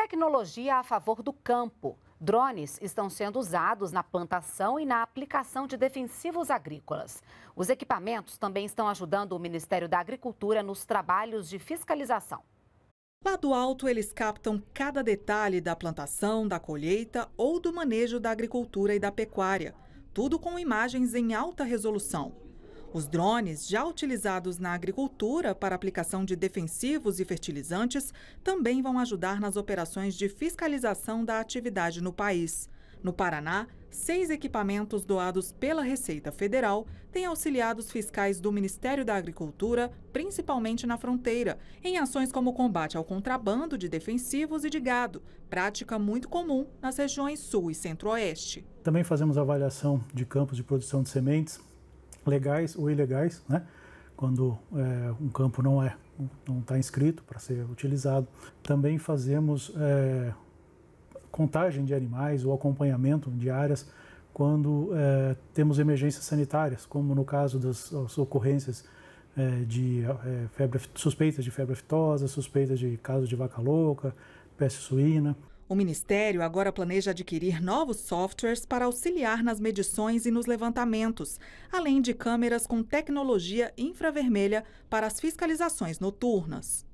Tecnologia a favor do campo. Drones estão sendo usados na plantação e na aplicação de defensivos agrícolas. Os equipamentos também estão ajudando o Ministério da Agricultura nos trabalhos de fiscalização. Lá do alto, eles captam cada detalhe da plantação, da colheita ou do manejo da agricultura e da pecuária. Tudo com imagens em alta resolução. Os drones, já utilizados na agricultura para aplicação de defensivos e fertilizantes, também vão ajudar nas operações de fiscalização da atividade no país. No Paraná, seis equipamentos doados pela Receita Federal têm auxiliado os fiscais do Ministério da Agricultura, principalmente na fronteira, em ações como combate ao contrabando de defensivos e de gado, prática muito comum nas regiões Sul e Centro-Oeste. Também fazemos avaliação de campos de produção de sementes, legais ou ilegais, né? quando é, um campo não é não está inscrito para ser utilizado. Também fazemos é, contagem de animais ou acompanhamento de áreas quando é, temos emergências sanitárias, como no caso das, das ocorrências é, de é, febre, suspeitas de febre aftosa, suspeitas de casos de vaca louca, peste suína. O Ministério agora planeja adquirir novos softwares para auxiliar nas medições e nos levantamentos, além de câmeras com tecnologia infravermelha para as fiscalizações noturnas.